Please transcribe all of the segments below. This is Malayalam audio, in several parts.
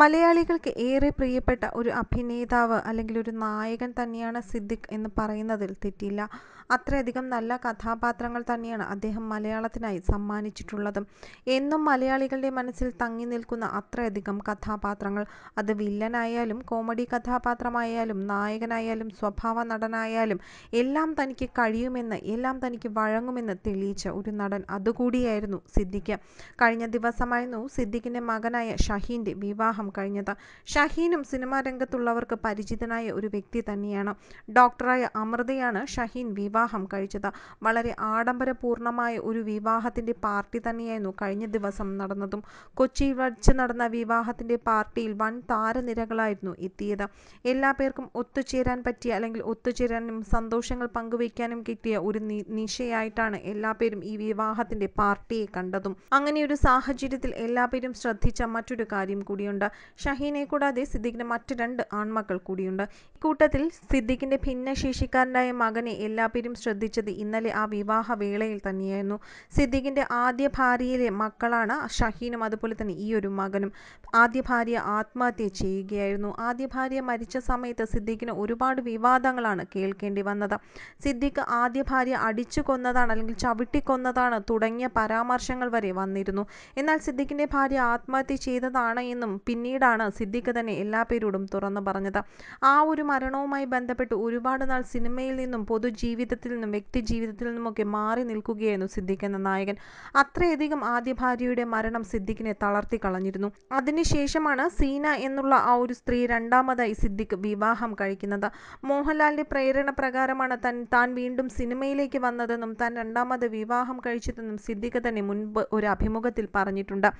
മലയാളികൾക്ക് ഏറെ പ്രിയപ്പെട്ട ഒരു അഭിനേതാവ് അല്ലെങ്കിൽ ഒരു നായകൻ തന്നെയാണ് സിദ്ദിഖ് എന്ന് പറയുന്നതിൽ തെറ്റില്ല അത്രയധികം നല്ല കഥാപാത്രങ്ങൾ തന്നെയാണ് അദ്ദേഹം മലയാളത്തിനായി സമ്മാനിച്ചിട്ടുള്ളതും എന്നും മലയാളികളുടെ മനസ്സിൽ തങ്ങി നിൽക്കുന്ന അത്രയധികം കഥാപാത്രങ്ങൾ അത് വില്ലനായാലും കോമഡി കഥാപാത്രമായാലും നായകനായാലും സ്വഭാവ നടനായാലും എല്ലാം തനിക്ക് കഴിയുമെന്ന് എല്ലാം തനിക്ക് വഴങ്ങുമെന്ന് തെളിയിച്ച ഒരു നടൻ അതുകൂടിയായിരുന്നു സിദ്ദിഖ് കഴിഞ്ഞ ദിവസമായിരുന്നു സിദ്ദിഖിൻ്റെ മകനായ ഷഹീൻ്റെ വിവാഹം വിവാഹം കഴിഞ്ഞത് ഷഹീനും സിനിമാ രംഗത്തുള്ളവർക്ക് പരിചിതനായ ഒരു വ്യക്തി തന്നെയാണ് ഡോക്ടറായ അമൃതയാണ് ഷഹീൻ വിവാഹം കഴിച്ചത് വളരെ ആഡംബരപൂർണമായ ഒരു വിവാഹത്തിൻ്റെ പാർട്ടി തന്നെയായിരുന്നു കഴിഞ്ഞ ദിവസം നടന്നതും കൊച്ചിയിൽ വച്ച് നടന്ന വിവാഹത്തിൻ്റെ പാർട്ടിയിൽ വൻ താരനിരകളായിരുന്നു എത്തിയത് എല്ലാ പേർക്കും ഒത്തുചേരാൻ പറ്റിയ അല്ലെങ്കിൽ ഒത്തുചേരാനും സന്തോഷങ്ങൾ പങ്കുവയ്ക്കാനും കിട്ടിയ ഒരു നിശയായിട്ടാണ് എല്ലാ പേരും ഈ വിവാഹത്തിൻ്റെ പാർട്ടിയെ കണ്ടതും അങ്ങനെ ഒരു സാഹചര്യത്തിൽ എല്ലാ പേരും ശ്രദ്ധിച്ച മറ്റൊരു കാര്യം കൂടിയുണ്ട് ഷഹീനെ കൂടാതെ സിദ്ദീഖിൻ്റെ മറ്റ് രണ്ട് ആൺമക്കൾ കൂടിയുണ്ട് ഇക്കൂട്ടത്തിൽ ഭിന്ന ഭിന്നശേഷിക്കാരനായ മകനെ എല്ലാപേരും ശ്രദ്ധിച്ചത് ഇന്നലെ ആ വിവാഹ വേളയിൽ തന്നെയായിരുന്നു സിദ്ദിഖിന്റെ ആദ്യ ഭാര്യയിലെ മക്കളാണ് ഷഹീനും അതുപോലെ തന്നെ ഈ ഒരു മകനും ആദ്യ ഭാര്യ ആത്മഹത്യ ചെയ്യുകയായിരുന്നു ആദ്യ ഭാര്യ മരിച്ച സമയത്ത് സിദ്ദീഖിന് ഒരുപാട് വിവാദങ്ങളാണ് കേൾക്കേണ്ടി വന്നത് സിദ്ദീഖ് ആദ്യ ഭാര്യ അടിച്ചു കൊന്നതാണ് അല്ലെങ്കിൽ ചവിട്ടിക്കൊന്നതാണ് തുടങ്ങിയ പരാമർശങ്ങൾ വരെ വന്നിരുന്നു എന്നാൽ സിദ്ദിഖിന്റെ ഭാര്യ ആത്മഹത്യ ചെയ്തതാണ് എന്നും പിന്നീടാണ് സിദ്ദിഖ് തന്നെ എല്ലാ പേരോടും തുറന്നു പറഞ്ഞത് ആ ഒരു മരണവുമായി ബന്ധപ്പെട്ട് ഒരുപാട് നാൾ സിനിമയിൽ നിന്നും പൊതുജീവിതത്തിൽ നിന്നും വ്യക്തി ജീവിതത്തിൽ നിന്നുമൊക്കെ മാറി നിൽക്കുകയായിരുന്നു സിദ്ദിഖ് എന്ന നായകൻ അത്രയധികം ആദ്യ ഭാര്യയുടെ മരണം സിദ്ദിഖിനെ തളർത്തി കളഞ്ഞിരുന്നു അതിനുശേഷമാണ് സീന എന്നുള്ള ആ ഒരു സ്ത്രീ രണ്ടാമതായി സിദ്ദിഖ് വിവാഹം കഴിക്കുന്നത് മോഹൻലാലിന്റെ പ്രേരണ പ്രകാരമാണ് തൻ താൻ വീണ്ടും സിനിമയിലേക്ക് വന്നതെന്നും താൻ രണ്ടാമത് വിവാഹം കഴിച്ചതെന്നും സിദ്ദിഖ് തന്നെ മുൻപ് ഒരു അഭിമുഖത്തിൽ പറഞ്ഞിട്ടുണ്ട്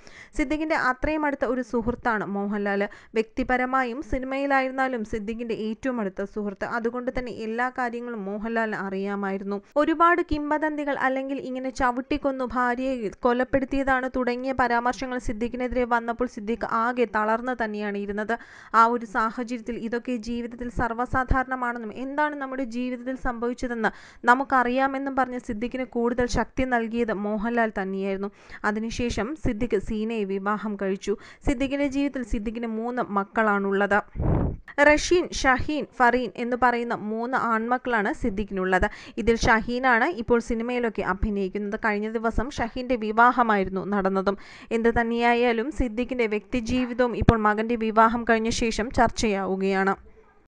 സിദ്ദിഖിന്റെ അത്രയും അടുത്ത ഒരു സുഹൃത്താണ് മോഹൻലാൽ വ്യക്തിപരമായും സിനിമയിലായിരുന്നാലും സിദ്ദിഖിന്റെ ഏറ്റവും അടുത്ത സുഹൃത്ത് അതുകൊണ്ട് തന്നെ എല്ലാ കാര്യങ്ങളും മോഹൻലാൽ അറിയാമായിരുന്നു ഒരുപാട് കിംബദന്തികൾ അല്ലെങ്കിൽ ഇങ്ങനെ ചവിട്ടിക്കൊന്നു ഭാര്യയെ കൊലപ്പെടുത്തിയതാണ് തുടങ്ങിയ പരാമർശങ്ങൾ സിദ്ദിഖിനെതിരെ വന്നപ്പോൾ സിദ്ദിഖ് ആകെ തളർന്നു തന്നെയാണ് ഇരുന്നത് ആ ഒരു സാഹചര്യത്തിൽ ഇതൊക്കെ ജീവിതത്തിൽ സർവ്വസാധാരണമാണെന്നും എന്താണ് നമ്മുടെ ജീവിതത്തിൽ സംഭവിച്ചതെന്ന് നമുക്കറിയാമെന്നും പറഞ്ഞ് സിദ്ദിഖിന് കൂടുതൽ ശക്തി നൽകിയത് മോഹൻലാൽ തന്നെയായിരുന്നു അതിനുശേഷം സിദ്ദിഖ് സീനയെ വിവാഹം കഴിച്ചു സിദ്ദിഖിന്റെ ജീവിതത്തിൽ കുടുംബത്തിൽ സിദ്ദിഖിന് മൂന്ന് മക്കളാണുള്ളത് റഷീൻ ഷഹീൻ ഫറീൻ എന്ന് പറയുന്ന മൂന്ന് ആൺമക്കളാണ് സിദ്ദിഖിനുള്ളത് ഇതിൽ ഷഹീനാണ് ഇപ്പോൾ സിനിമയിലൊക്കെ അഭിനയിക്കുന്നത് കഴിഞ്ഞ ദിവസം ഷഹീൻ്റെ വിവാഹമായിരുന്നു നടന്നതും എന്ത് തന്നെയായാലും സിദ്ദിഖിൻ്റെ വ്യക്തിജീവിതവും ഇപ്പോൾ മകൻ്റെ വിവാഹം കഴിഞ്ഞ ശേഷം ചർച്ചയാവുകയാണ്